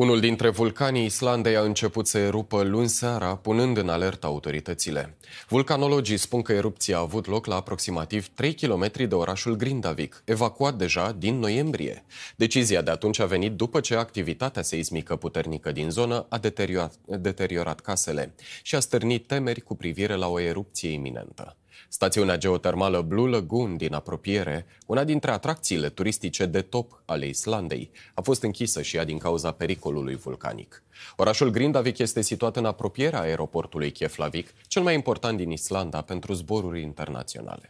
Unul dintre vulcanii Islandei a început să erupă luni seara, punând în alertă autoritățile. Vulcanologii spun că erupția a avut loc la aproximativ 3 km de orașul Grindavik, evacuat deja din noiembrie. Decizia de atunci a venit după ce activitatea seismică puternică din zonă a deteriorat, deteriorat casele și a stârnit temeri cu privire la o erupție iminentă. Stațiunea geotermală Blue Lagoon din apropiere, una dintre atracțiile turistice de top ale Islandei, a fost închisă și ea din cauza pericolului vulcanic. Orașul Grindavik este situat în apropierea aeroportului Keflavik, cel mai important din Islanda pentru zboruri internaționale.